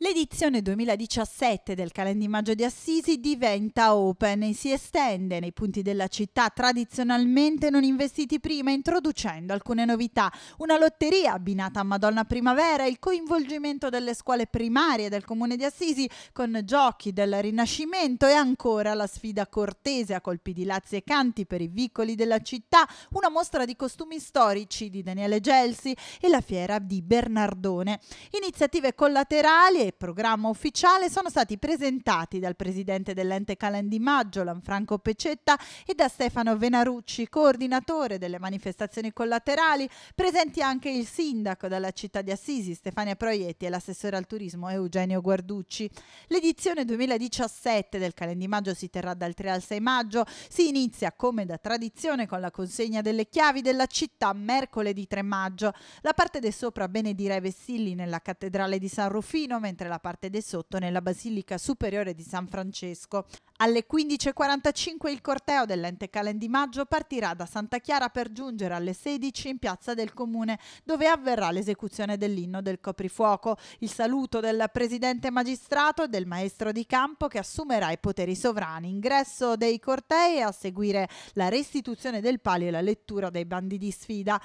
L'edizione 2017 del calendimaggio di Assisi diventa open e si estende nei punti della città tradizionalmente non investiti prima, introducendo alcune novità. Una lotteria abbinata a Madonna Primavera, il coinvolgimento delle scuole primarie del comune di Assisi con giochi del Rinascimento e ancora la sfida cortese a colpi di lazzi e canti per i vicoli della città, una mostra di costumi storici di Daniele Gelsi e la fiera di Bernardone. Iniziative collaterali e programma ufficiale sono stati presentati dal presidente dell'ente Calendi Maggio, Lanfranco Pecetta, e da Stefano Venarucci, coordinatore delle manifestazioni collaterali, presenti anche il sindaco della città di Assisi, Stefania Proietti, e l'assessore al turismo Eugenio Guarducci. L'edizione 2017 del Calendi Maggio si terrà dal 3 al 6 maggio, si inizia come da tradizione con la consegna delle chiavi della città mercoledì 3 maggio. La parte de sopra benedirà i vessilli nella cattedrale di San Rufino, mentre mentre la parte del sotto nella Basilica Superiore di San Francesco. Alle 15.45 il corteo dell'ente Calen di Maggio partirà da Santa Chiara per giungere alle 16 in piazza del comune, dove avverrà l'esecuzione dell'inno del coprifuoco, il saluto del presidente magistrato e del maestro di campo che assumerà i poteri sovrani, ingresso dei cortei e a seguire la restituzione del palio e la lettura dei bandi di sfida.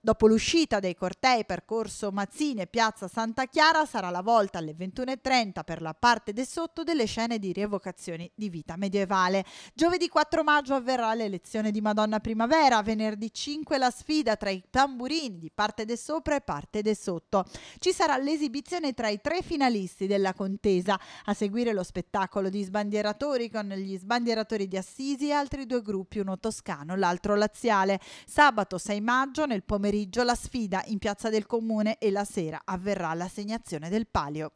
Dopo l'uscita dei cortei percorso Mazzini e piazza Santa Chiara, sarà la volta alle alle 21.30 per la parte de sotto delle scene di rievocazioni di vita medievale. Giovedì 4 maggio avverrà l'elezione di Madonna Primavera, venerdì 5 la sfida tra i tamburini di parte de sopra e parte de sotto. Ci sarà l'esibizione tra i tre finalisti della contesa, a seguire lo spettacolo di sbandieratori con gli sbandieratori di Assisi e altri due gruppi, uno toscano e l'altro laziale. Sabato 6 maggio nel pomeriggio la sfida in piazza del comune e la sera avverrà l'assegnazione del palio.